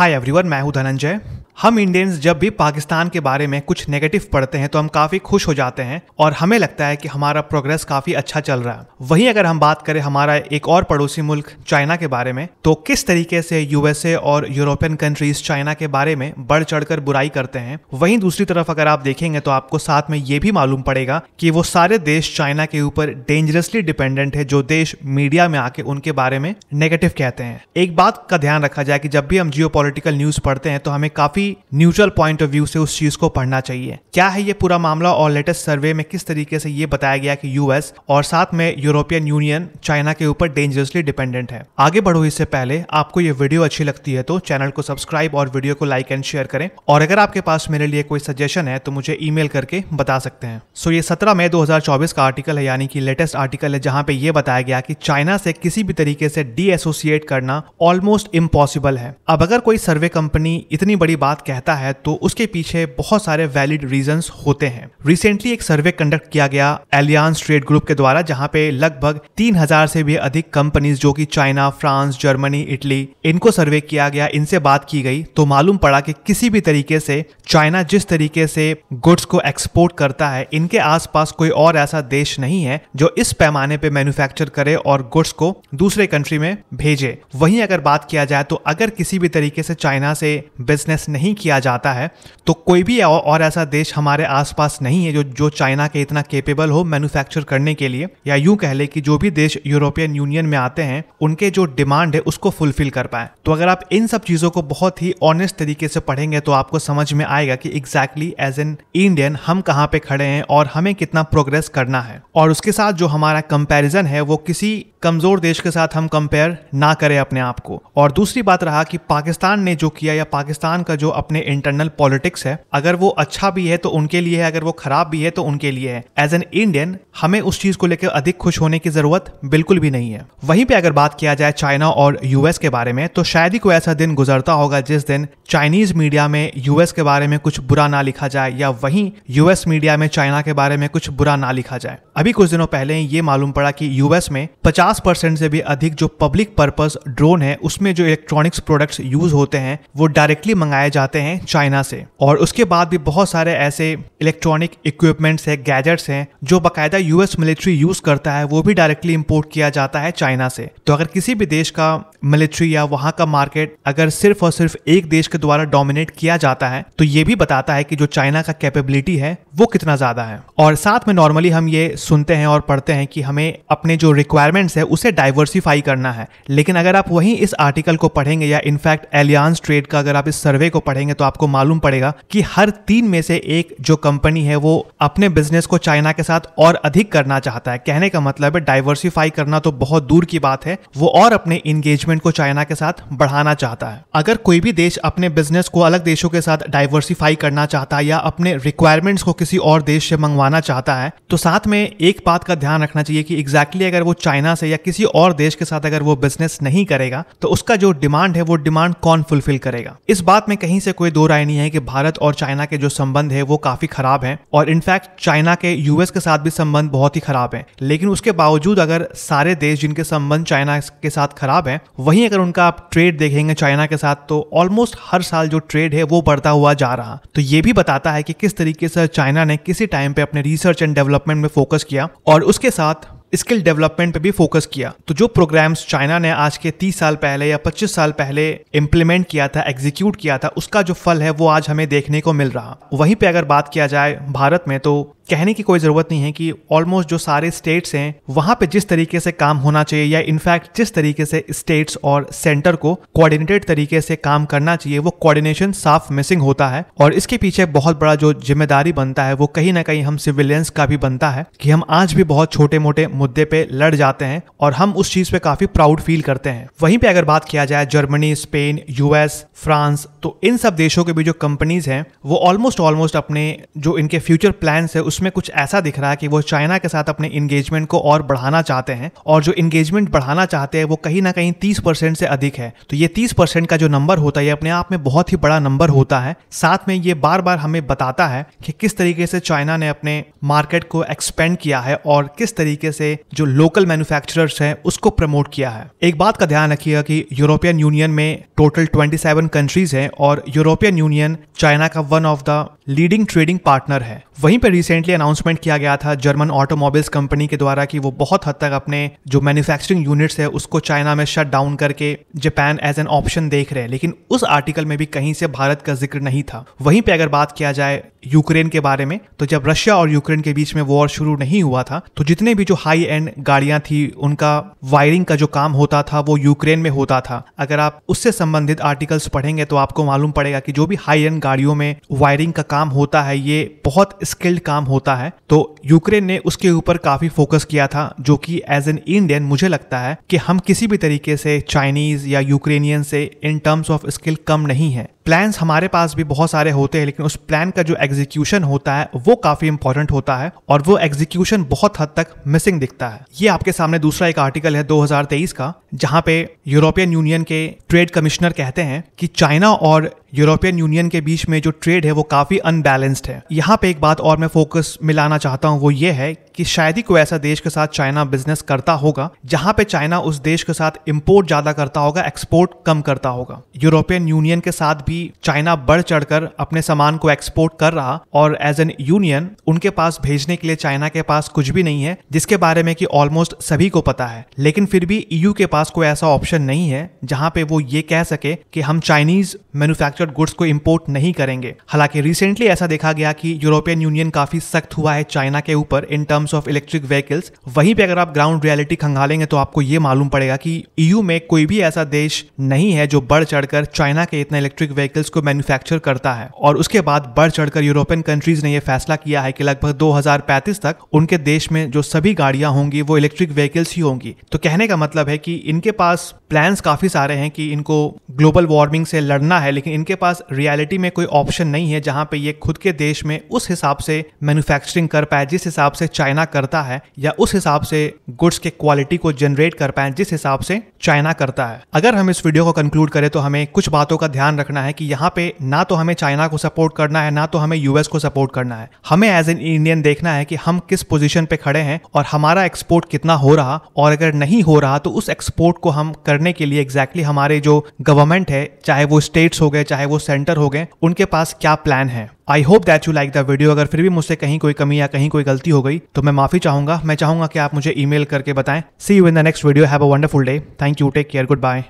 hi everyone मैं हूं धनंजय हम इंडियंस जब भी पाकिस्तान के बारे में कुछ नेगेटिव पढ़ते हैं तो हम काफी खुश हो जाते हैं और हमें लगता है कि हमारा प्रोग्रेस काफी अच्छा चल रहा है वहीं अगर हम बात करें हमारा एक और पड़ोसी मुल्क चाइना के बारे में तो किस तरीके से यूएसए और यूरोपियन कंट्रीज चाइना के बारे में बढ़ चढ़कर बुराई करते हैं वहीं दूसरी तरफ अगर आप देखेंगे तो आपको साथ में ये भी मालूम पड़ेगा कि वो सारे देश चाइना के ऊपर डेंजरसली डिपेंडेंट है जो देश मीडिया में आके उनके बारे में नेगेटिव कहते हैं एक बात का ध्यान रखा जाए कि जब भी हम जियो न्यूज पढ़ते हैं तो हमें काफी न्यूट्रल पॉइंट ऑफ व्यू से उस चीज को पढ़ना चाहिए क्या है ये पूरा मामला और लेटेस्ट सर्वे में किस तरीके से ये बताया गया कि यूएस और साथ में यूरोपियन यूनियन चाइना के ऊपर डेंजरसली डिपेंडेंट है आगे बढ़ो इससे पहले आपको ये वीडियो अच्छी लगती है तो चैनल को सब्सक्राइब और वीडियो को लाइक एंड शेयर करें और अगर आपके पास मेरे लिए कोई सजेशन है तो मुझे ईमेल करके बता सकते हैं सो ये सत्रह मई दो का आर्टिकल है यानी कि लेटेस्ट आर्टिकल है जहां पे ये बताया गया कि चाइना से किसी भी तरीके से डी एसोसिएट करना ऑलमोस्ट इम्पॉसिबल है अब अगर कोई सर्वे कंपनी इतनी बड़ी बात बात कहता है तो उसके पीछे बहुत सारे वैलिड रीजंस होते हैं रिसेंटली एक सर्वे कंडक्ट किया गया एलियांस ट्रेड ग्रुप के द्वारा जहां पे लगभग 3000 से भी अधिक कंपनीज जो कि चाइना फ्रांस जर्मनी इटली इनको सर्वे किया गया इनसे बात की गई तो मालूम पड़ा कि किसी भी तरीके से चाइना जिस तरीके से गुड्स को एक्सपोर्ट करता है इनके आसपास कोई और ऐसा देश नहीं है जो इस पैमाने पे मैन्युफैक्चर करे और गुड्स को दूसरे कंट्री में भेजे वहीं अगर बात किया जाए तो अगर किसी भी तरीके से चाइना से बिजनेस नहीं नहीं किया जाता है तो कोई भी और ऐसा देश हमारे आसपास नहीं है जो जो चाइना के इतना केपेबल हो मैन्युफैक्चर करने के लिए या यूं कह ले कि जो भी देश यूरोपियन यूनियन में आते हैं उनके जो डिमांड है उसको फुलफिल कर पाए तो अगर आप इन सब चीज़ों को बहुत ही ऑनेस्ट तरीके से पढ़ेंगे तो आपको समझ में आएगा कि एग्जैक्टली एज एन इंडियन हम कहाँ पे खड़े हैं और हमें कितना प्रोग्रेस करना है और उसके साथ जो हमारा कंपेरिजन है वो किसी कमज़ोर देश के साथ हम कंपेयर ना करें अपने आप को और दूसरी बात रहा कि पाकिस्तान ने जो किया या पाकिस्तान का जो अपने इंटरनल पॉलिटिक्स है अगर वो अच्छा भी है तो उनके लिए है अगर वो खराब भी है तो उनके लिए है एज एन इंडियन हमें उस चीज को लेकर अधिक खुश होने की जरूरत बिल्कुल भी नहीं है वहीं पे अगर बात किया जाए चाइना और यूएस के बारे में तो शायद ही कोई ऐसा दिन गुजरता होगा जिस दिन चाइनीज मीडिया में यूएस के बारे में कुछ बुरा ना लिखा जाए या वहीं यूएस मीडिया में चाइना के बारे में कुछ बुरा ना लिखा जाए अभी कुछ दिनों पहले ये मालूम पड़ा कि यूएस में पचास परसेंट से भी अधिक जो पब्लिक पर्पज ड्रोन है उसमें जो इलेक्ट्रॉनिक्स प्रोडक्ट्स यूज होते हैं वो डायरेक्टली मंगाए जा जाते हैं चाइना से और उसके बाद भी बहुत सारे ऐसे इलेक्ट्रॉनिक इक्विपमेंट्स हैं गैजेट्स हैं जो बाकायदा यूएस मिलिट्री यूज करता है वो भी डायरेक्टली इम्पोर्ट किया जाता है चाइना से तो अगर किसी भी देश का मिलिट्री या वहां का मार्केट अगर सिर्फ और सिर्फ एक देश के द्वारा डोमिनेट किया जाता है तो ये भी बताता है कि जो चाइना का कैपेबिलिटी है वो कितना ज्यादा है और साथ में नॉर्मली हम ये सुनते हैं और पढ़ते हैं कि हमें अपने जो रिक्वायरमेंट्स है उसे डाइवर्सिफाई करना है लेकिन अगर आप वही इस आर्टिकल को पढ़ेंगे या इनफैक्ट एलियांस ट्रेड का अगर आप इस सर्वे को पढ़ेंगे तो आपको मालूम पड़ेगा कि हर तीन में से एक जो कंपनी है वो अपने बिजनेस को चाइना के साथ और अधिक करना चाहता है कहने का मतलब है डाइवर्सिफाई करना तो बहुत दूर की बात है वो और अपने इंगेजमेंट को चाइना के साथ बढ़ाना चाहता है अगर कोई भी देश अपने बिजनेस को अलग देशों के साथ डाइवर्सिफाई करना चाहता है या अपने रिक्वायरमेंट्स को किसी और देश से मंगवाना चाहता है तो साथ में एक बात का ध्यान रखना चाहिए कि एग्जैक्टली exactly अगर वो चाइना से या किसी और देश के साथ अगर वो बिजनेस नहीं करेगा तो उसका जो डिमांड है वो डिमांड कौन फुलफिल करेगा इस बात में कहीं कहीं से कोई दो राय नहीं है कि भारत और चाइना के जो संबंध है वो काफी खराब है और इनफैक्ट चाइना के यूएस के साथ भी संबंध बहुत ही खराब है लेकिन उसके बावजूद अगर सारे देश जिनके संबंध चाइना के साथ खराब है वहीं अगर उनका आप ट्रेड देखेंगे चाइना के साथ तो ऑलमोस्ट हर साल जो ट्रेड है वो बढ़ता हुआ जा रहा तो ये भी बताता है कि किस तरीके से चाइना ने किसी टाइम पे अपने रिसर्च एंड डेवलपमेंट में फोकस किया और उसके साथ स्किल डेवलपमेंट पे भी फोकस किया तो जो प्रोग्राम्स चाइना ने आज के 30 साल पहले या 25 साल पहले इम्प्लीमेंट किया था एग्जीक्यूट किया था उसका जो फल है वो आज हमें देखने को मिल रहा वहीं पे अगर बात किया जाए भारत में तो कहने की कोई ज़रूरत नहीं है कि ऑलमोस्ट जो सारे स्टेट्स हैं वहां पे जिस तरीके से काम होना चाहिए या इनफैक्ट जिस तरीके से स्टेट्स और सेंटर को कोऑर्डिनेटेड तरीके से काम करना चाहिए वो कोऑर्डिनेशन साफ मिसिंग होता है और इसके पीछे बहुत बड़ा जो जिम्मेदारी बनता है वो कहीं ना कहीं हम सिविलियंस का भी बनता है कि हम आज भी बहुत छोटे मोटे मुद्दे पे लड़ जाते हैं और हम उस चीज़ पे काफ़ी प्राउड फील करते हैं वहीं पे अगर बात किया जाए जर्मनी स्पेन यूएस फ्रांस तो इन सब देशों के भी जो कंपनीज हैं वो ऑलमोस्ट ऑलमोस्ट अपने जो इनके फ्यूचर प्लान है उस उसमें कुछ ऐसा दिख रहा है कि वो चाइना के साथ अपने इंगेजमेंट को और बढ़ाना चाहते हैं और जो इंगेजमेंट बढ़ाना चाहते हैं वो कहीं ना कहीं तीस परसेंट से अधिक है तो ये तीस परसेंट का जो नंबर होता है ये अपने आप में बहुत ही बड़ा नंबर होता है साथ में ये बार बार हमें बताता है कि किस तरीके से चाइना ने अपने मार्केट को एक्सपेंड किया है और किस तरीके से जो लोकल मैन्युफैक्चरर्स हैं उसको प्रमोट किया है एक बात का ध्यान रखिएगा कि यूरोपियन यूनियन में टोटल 27 कंट्रीज हैं और यूरोपियन यूनियन चाइना का one of the leading trading partner है वहीं पर रिसेंटली रिसेंटली अनाउंसमेंट किया गया था जर्मन ऑटोमोबाइल्स कंपनी के द्वारा कि वो बहुत हद तक अपने जो मैन्युफैक्चरिंग यूनिट्स है उसको चाइना में शट डाउन करके जापान एज एन ऑप्शन देख रहे हैं लेकिन उस आर्टिकल में भी कहीं से भारत का जिक्र नहीं था वहीं पर अगर बात किया जाए यूक्रेन के बारे में तो जब रशिया और यूक्रेन के बीच में वॉर शुरू नहीं हुआ था तो जितने भी जो हाई एंड गाड़ियां थी उनका वायरिंग का जो काम होता था वो यूक्रेन में होता था अगर आप उससे संबंधित आर्टिकल्स पढ़ेंगे तो आपको मालूम पड़ेगा कि जो भी हाई एंड गाड़ियों में वायरिंग का काम होता है ये बहुत स्किल्ड काम होता होता है तो यूक्रेन ने उसके ऊपर काफी फोकस किया था जो कि एज एन इंडियन मुझे लगता है कि हम किसी भी तरीके से चाइनीज या यूक्रेनियन से इन टर्म्स ऑफ स्किल कम नहीं है प्लान्स हमारे पास भी बहुत सारे होते हैं लेकिन उस प्लान का जो एग्जीक्यूशन होता है वो काफ़ी इंपॉर्टेंट होता है और वो एग्जीक्यूशन बहुत हद तक मिसिंग दिखता है ये आपके सामने दूसरा एक आर्टिकल है 2023 का जहां पे यूरोपियन यूनियन के ट्रेड कमिश्नर कहते हैं कि चाइना और यूरोपियन यूनियन के बीच में जो ट्रेड है वो काफ़ी अनबैलेंस्ड है यहाँ पे एक बात और मैं फोकस मिलाना चाहता हूँ वो ये है कि शायद ही कोई ऐसा देश के साथ चाइना बिजनेस करता होगा जहाँ पे चाइना उस देश के साथ इम्पोर्ट ज़्यादा करता होगा एक्सपोर्ट कम करता होगा यूरोपियन यूनियन के साथ भी चाइना बढ़ चढ़कर अपने सामान को एक्सपोर्ट कर रहा और एज एन यूनियन उनके पास भेजने के लिए चाइना के पास कुछ भी नहीं है जिसके बारे में कि ऑलमोस्ट सभी को पता है लेकिन फिर भी ईयू के पास कोई ऐसा ऑप्शन नहीं है जहां पे वो ये कह सके कि हम चाइनीज मैन्युफैक्चर्ड गुड्स को इम्पोर्ट नहीं करेंगे हालांकि रिसेंटली ऐसा देखा गया कि यूरोपियन यूनियन काफी सख्त हुआ है चाइना के ऊपर in terms of electric vehicles वहीं पे अगर आप ग्राउंड रियलिटी खंगालेंगे तो आपको ये मालूम पड़ेगा कि ईयू में कोई भी ऐसा देश नहीं है जो बढ़ चढ़कर चाइना के इतने इलेक्ट्रिक व्हीकल्स को मैन्युफैक्चर करता है और उसके बाद बढ़ चढ़कर यूरोपियन कंट्रीज ने यह फैसला किया है कि लगभग 2035 तक उनके देश में जो सभी गाड़ियां होंगी वो इलेक्ट्रिक व्हीकल्स ही होंगी तो कहने का मतलब है कि इनके पास प्लान काफी सारे हैं कि इनको ग्लोबल वार्मिंग से लड़ना है लेकिन इनके पास रियलिटी में कोई ऑप्शन नहीं है जहां पे ये खुद के देश में उस हिसाब से मैन्युफैक्चरिंग कर पाए जिस हिसाब से चाइना करता है या उस हिसाब से गुड्स के क्वालिटी को जनरेट कर पाए जिस हिसाब से चाइना करता है अगर हम इस वीडियो को कंक्लूड करें तो हमें कुछ बातों का ध्यान रखना है है कि यहाँ पे ना तो हमें चाइना को सपोर्ट करना है ना तो हमें यूएस को सपोर्ट करना है हमें एज एन इंडियन देखना है कि हम किस पोजीशन पे खड़े हैं और हमारा एक्सपोर्ट कितना हो रहा और अगर नहीं हो रहा तो उस एक्सपोर्ट को हम करने के लिए एग्जैक्टली exactly हमारे जो गवर्नमेंट है चाहे वो स्टेट्स हो गए चाहे वो सेंटर हो गए उनके पास क्या प्लान है I hope that you like the video अगर फिर भी मुझसे कहीं कोई कमी या कहीं कोई गलती हो गई तो मैं माफी चाहूंगा मैं चाहूंगा कि आप मुझे ईमेल करके बताएं see you in the next video have a wonderful day thank you take care good bye